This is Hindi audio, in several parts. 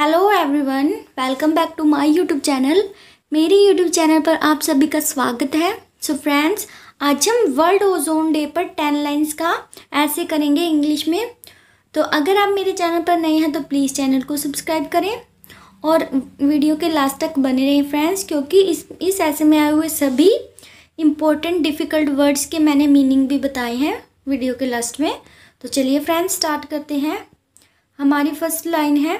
hello everyone welcome back to my YouTube channel मेरी यूट्यूब चैनल पर आप सभी का स्वागत है सो so फ्रेंड्स आज हम वर्ल्ड ओजोन डे पर टेन लाइंस का ऐसे करेंगे इंग्लिश में तो अगर आप मेरे चैनल पर नए हैं तो प्लीज़ चैनल को सब्सक्राइब करें और वीडियो के लास्ट तक बने रहें फ्रेंड्स क्योंकि इस इस ऐसे में आए हुए सभी इम्पोर्टेंट डिफ़िकल्ट वर्ड्स के मैंने मीनिंग भी बताए हैं वीडियो के लास्ट में तो चलिए फ्रेंड्स स्टार्ट करते हैं हमारी फर्स्ट लाइन है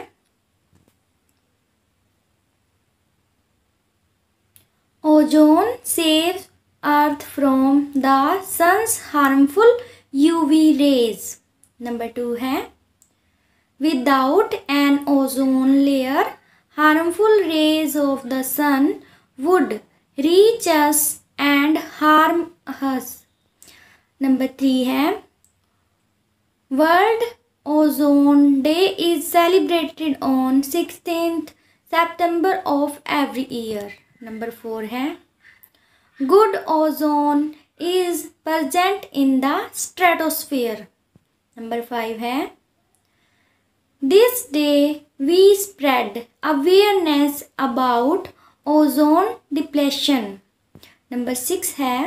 ozone save earth from the sun's harmful UV rays number two है without an ozone layer harmful rays of the sun would reach us and harm us number three है World ozone Day is celebrated on sixteen September of every year number four है good ozone is present in the stratosphere number five है this day we spread awareness about ozone depletion number six है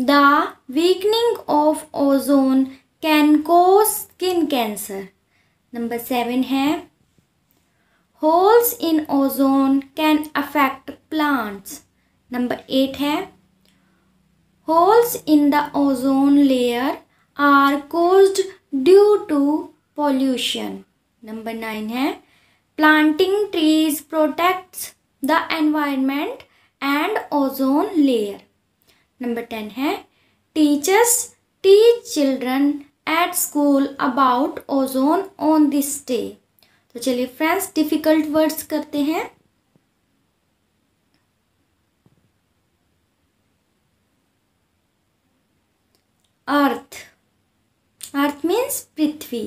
the weakening of ozone can cause skin cancer number seven है holes in ozone can affect plants number eight है holes in the ozone layer are caused due to pollution number nine है planting trees protects the environment and ozone layer number 10 hai teachers teach children at school about ozone on this day तो चलिए फ्रेंड्स डिफ़िकल्ट वर्ड्स करते हैं अर्थ अर्थ मीन्स पृथ्वी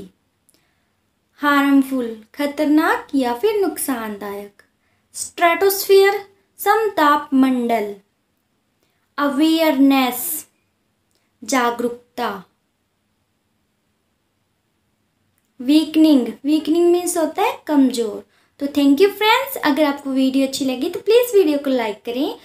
हार्मफुल खतरनाक या फिर नुकसानदायक स्ट्रेटोस्फियर समताप मंडल अवेयरनेस जागरूकता वीकनिंग वीकनिंग मीन्स होता है कमज़ोर तो थैंक यू फ्रेंड्स अगर आपको वीडियो अच्छी लगी तो प्लीज़ वीडियो को लाइक करें